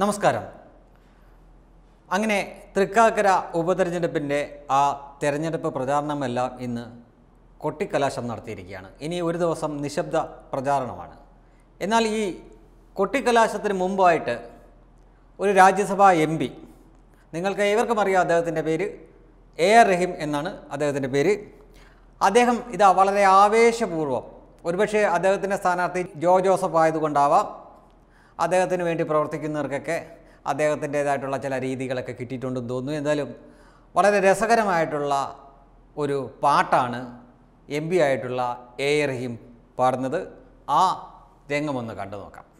നമസ്കാരം അങ്ങനെ തൃക്കാക്കര ഉപതെരഞ്ഞെടുപ്പിൻ്റെ ആ തെരഞ്ഞെടുപ്പ് പ്രചാരണമെല്ലാം ഇന്ന് കൊട്ടിക്കലാശം നടത്തിയിരിക്കുകയാണ് ഇനി ഒരു ദിവസം നിശബ്ദ പ്രചാരണമാണ് എന്നാൽ ഈ കൊട്ടിക്കലാശത്തിന് മുമ്പായിട്ട് ഒരു രാജ്യസഭാ എം പി നിങ്ങൾക്ക് ഏവർക്കും അറിയാം അദ്ദേഹത്തിൻ്റെ പേര് എ ആർ റഹീം എന്നാണ് അദ്ദേഹത്തിൻ്റെ പേര് അദ്ദേഹം ഇതാ വളരെ ആവേശപൂർവ്വം ഒരുപക്ഷെ അദ്ദേഹത്തിൻ്റെ സ്ഥാനാർത്ഥി ജോ ജോസഫ് ആയതുകൊണ്ടാവാം അദ്ദേഹത്തിന് വേണ്ടി പ്രവർത്തിക്കുന്നവർക്കൊക്കെ അദ്ദേഹത്തിൻ്റേതായിട്ടുള്ള ചില രീതികളൊക്കെ കിട്ടിയിട്ടുണ്ടെന്ന് തോന്നുന്നു എന്തായാലും വളരെ രസകരമായിട്ടുള്ള ഒരു പാട്ടാണ് എം പി ആയിട്ടുള്ള എ റഹീം പാടുന്നത് ആ രംഗമൊന്ന് കണ്ടു നോക്കാം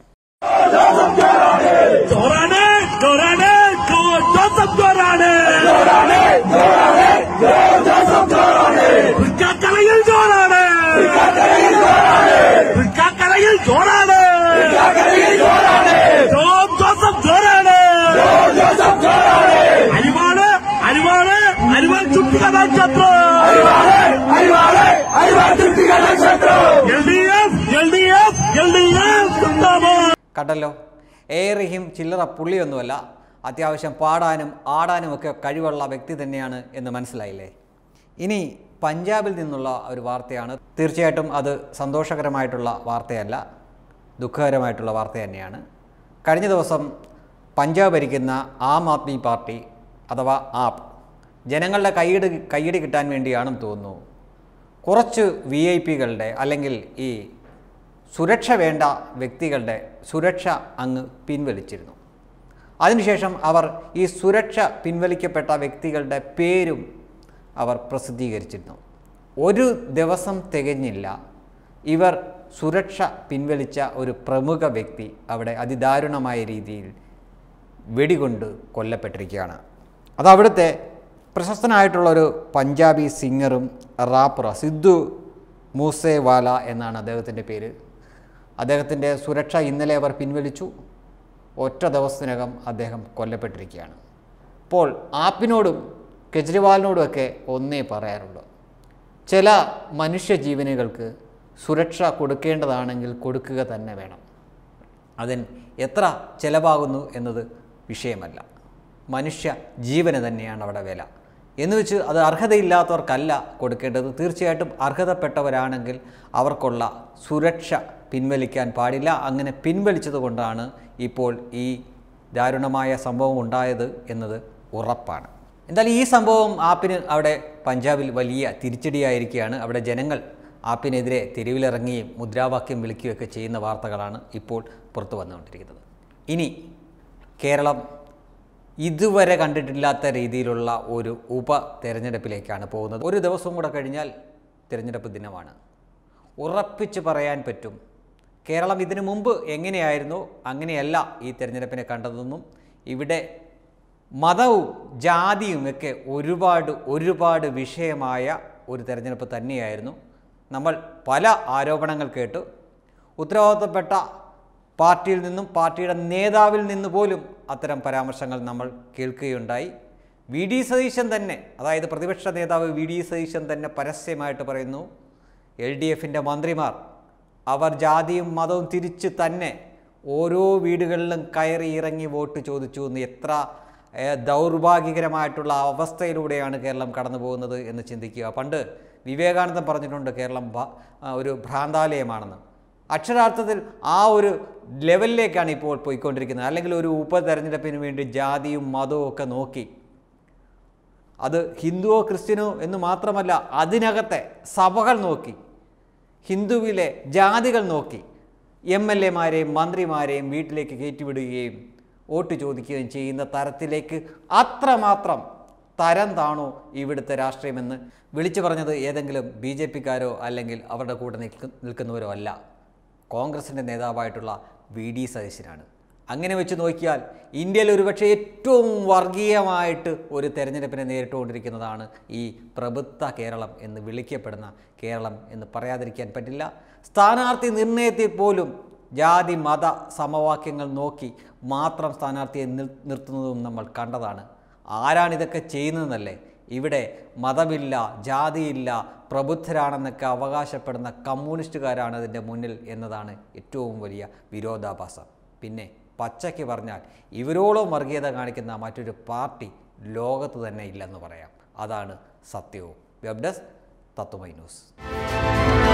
കണ്ടല്ലോ എ ചില്ലറ പുള്ളിയൊന്നുമല്ല അത്യാവശ്യം പാടാനും ആടാനും ഒക്കെ കഴിവുള്ള വ്യക്തി തന്നെയാണ് എന്ന് മനസ്സിലായില്ലേ ഇനി പഞ്ചാബിൽ നിന്നുള്ള ഒരു വാർത്തയാണ് തീർച്ചയായിട്ടും അത് സന്തോഷകരമായിട്ടുള്ള വാർത്തയല്ല ദുഃഖകരമായിട്ടുള്ള വാർത്ത തന്നെയാണ് കഴിഞ്ഞ ദിവസം പഞ്ചാബ് ഭരിക്കുന്ന ആം ആദ്മി പാർട്ടി അഥവാ ആപ്പ് ജനങ്ങളുടെ കൈയിട് കൈയിടി കിട്ടാൻ വേണ്ടിയാണെന്ന് തോന്നുന്നു കുറച്ച് വി ഐ പികളുടെ അല്ലെങ്കിൽ ഈ സുരക്ഷ വേണ്ട വ്യക്തികളുടെ സുരക്ഷ അങ്ങ് പിൻവലിച്ചിരുന്നു അതിനുശേഷം അവർ ഈ സുരക്ഷ പിൻവലിക്കപ്പെട്ട വ്യക്തികളുടെ പേരും അവർ പ്രസിദ്ധീകരിച്ചിരുന്നു ഒരു ദിവസം തികഞ്ഞില്ല ഇവർ സുരക്ഷ പിൻവലിച്ച ഒരു പ്രമുഖ വ്യക്തി അവിടെ അതിദാരുണമായ രീതിയിൽ വെടികൊണ്ട് കൊല്ലപ്പെട്ടിരിക്കുകയാണ് അത് അവിടുത്തെ പ്രശസ്തനായിട്ടുള്ളൊരു പഞ്ചാബി സിംഗറും റാപ്പറ സിദ്ധു മൂസേവാല എന്നാണ് അദ്ദേഹത്തിൻ്റെ പേര് അദ്ദേഹത്തിൻ്റെ സുരക്ഷ ഇന്നലെ അവർ പിൻവലിച്ചു ഒറ്റ ദിവസത്തിനകം അദ്ദേഹം കൊല്ലപ്പെട്ടിരിക്കുകയാണ് അപ്പോൾ ആപ്പിനോടും കെജ്രിവാളിനോടുമൊക്കെ ഒന്നേ പറയാറുള്ളൂ ചില മനുഷ്യജീവനുകൾക്ക് സുരക്ഷ കൊടുക്കേണ്ടതാണെങ്കിൽ കൊടുക്കുക തന്നെ വേണം അതിന് എത്ര ചിലവാകുന്നു എന്നത് വിഷയമല്ല മനുഷ്യ ജീവന് തന്നെയാണ് അവിടെ വില എന്ന് വെച്ച് അത് അർഹതയില്ലാത്തവർക്കല്ല കൊടുക്കേണ്ടത് തീർച്ചയായിട്ടും അർഹതപ്പെട്ടവരാണെങ്കിൽ അവർക്കുള്ള സുരക്ഷ പിൻവലിക്കാൻ പാടില്ല അങ്ങനെ പിൻവലിച്ചതുകൊണ്ടാണ് ഇപ്പോൾ ഈ ദാരുണമായ സംഭവം ഉണ്ടായത് എന്നത് ഉറപ്പാണ് എന്തായാലും ഈ സംഭവം ആപ്പിന് അവിടെ പഞ്ചാബിൽ വലിയ തിരിച്ചടിയായിരിക്കുകയാണ് അവിടെ ജനങ്ങൾ ആപ്പിനെതിരെ തെരുവിലിറങ്ങിയും മുദ്രാവാക്യം വിളിക്കുകയൊക്കെ ചെയ്യുന്ന വാർത്തകളാണ് ഇപ്പോൾ പുറത്തു വന്നുകൊണ്ടിരിക്കുന്നത് ഇനി കേരളം ഇതുവരെ കണ്ടിട്ടില്ലാത്ത രീതിയിലുള്ള ഒരു ഉപ തിരഞ്ഞെടുപ്പിലേക്കാണ് പോകുന്നത് ഒരു ദിവസം കൂടെ കഴിഞ്ഞാൽ തിരഞ്ഞെടുപ്പ് ദിനമാണ് ഉറപ്പിച്ച് പറയാൻ പറ്റും കേരളം ഇതിനു മുമ്പ് എങ്ങനെയായിരുന്നു അങ്ങനെയല്ല ഈ തിരഞ്ഞെടുപ്പിനെ കണ്ടതെന്നും ഇവിടെ മതവും ജാതിയും ഒക്കെ ഒരുപാട് ഒരുപാട് വിഷയമായ ഒരു തിരഞ്ഞെടുപ്പ് തന്നെയായിരുന്നു നമ്മൾ പല ആരോപണങ്ങൾ കേട്ടു ഉത്തരവാദിത്തപ്പെട്ട പാർട്ടിയിൽ നിന്നും പാർട്ടിയുടെ നേതാവിൽ നിന്ന് പോലും അത്തരം പരാമർശങ്ങൾ നമ്മൾ കേൾക്കുകയുണ്ടായി വി ഡി സതീശൻ തന്നെ അതായത് പ്രതിപക്ഷ നേതാവ് വി ഡി സതീശൻ തന്നെ പരസ്യമായിട്ട് പറയുന്നു എൽ ഡി എഫിൻ്റെ മന്ത്രിമാർ അവർ ജാതിയും മതവും തിരിച്ച് തന്നെ ഓരോ വീടുകളിലും കയറി ഇറങ്ങി വോട്ട് ചോദിച്ചു എന്ന് എത്ര ദൗർഭാഗ്യകരമായിട്ടുള്ള അവസ്ഥയിലൂടെയാണ് കേരളം കടന്നു പോകുന്നത് എന്ന് ചിന്തിക്കുക പണ്ട് വിവേകാനന്ദൻ പറഞ്ഞിട്ടുണ്ട് കേരളം ഒരു ഭ്രാന്താലയമാണെന്ന് അക്ഷരാർത്ഥത്തിൽ ആ ഒരു ലെവലിലേക്കാണ് ഇപ്പോൾ പോയിക്കൊണ്ടിരിക്കുന്നത് അല്ലെങ്കിൽ ഒരു ഉപതെരഞ്ഞെടുപ്പിന് വേണ്ടി ജാതിയും മതവും ഒക്കെ നോക്കി അത് ഹിന്ദുവോ ക്രിസ്ത്യനോ എന്ന് മാത്രമല്ല അതിനകത്തെ സഭകൾ നോക്കി ഹിന്ദുവിലെ ജാതികൾ നോക്കി എം എൽ എമാരെയും മന്ത്രിമാരെയും വീട്ടിലേക്ക് കയറ്റിവിടുകയും വോട്ട് ചോദിക്കുകയും ചെയ്യുന്ന തരത്തിലേക്ക് അത്രമാത്രം തരം താണോ ഇവിടുത്തെ രാഷ്ട്രീയമെന്ന് വിളിച്ചു പറഞ്ഞത് ഏതെങ്കിലും ബി ജെ പിക്കാരോ അല്ലെങ്കിൽ അവരുടെ കൂടെ നിൽക്കുന്നവരോ അല്ല കോൺഗ്രസിൻ്റെ നേതാവായിട്ടുള്ള വി ഡി സതീശനാണ് അങ്ങനെ വെച്ച് നോക്കിയാൽ ഇന്ത്യയിൽ ഒരുപക്ഷെ ഏറ്റവും വർഗീയമായിട്ട് ഒരു തെരഞ്ഞെടുപ്പിനെ നേരിട്ടുകൊണ്ടിരിക്കുന്നതാണ് ഈ പ്രബുദ്ധ കേരളം എന്ന് വിളിക്കപ്പെടുന്ന കേരളം എന്ന് പറയാതിരിക്കാൻ പറ്റില്ല സ്ഥാനാർത്ഥി നിർണയത്തിൽ പോലും ജാതി മത സമവാക്യങ്ങൾ നോക്കി മാത്രം സ്ഥാനാർത്ഥിയെ നിർത്തുന്നതും നമ്മൾ കണ്ടതാണ് ആരാണിതൊക്കെ ചെയ്യുന്നതെന്നല്ലേ ഇവിടെ മതമില്ല ജാതിയില്ല പ്രബുദ്ധരാണെന്നൊക്കെ അവകാശപ്പെടുന്ന കമ്മ്യൂണിസ്റ്റുകാരാണ് അതിൻ്റെ മുന്നിൽ എന്നതാണ് ഏറ്റവും വലിയ വിരോധാഭാസം പിന്നെ പച്ചയ്ക്ക് പറഞ്ഞാൽ ഇവരോളം വർഗീയത കാണിക്കുന്ന മറ്റൊരു പാർട്ടി ലോകത്ത് തന്നെ ഇല്ലെന്ന് പറയാം അതാണ് സത്യവും വെബ് ഡെസ്ക് തത്വമൈ ന്യൂസ്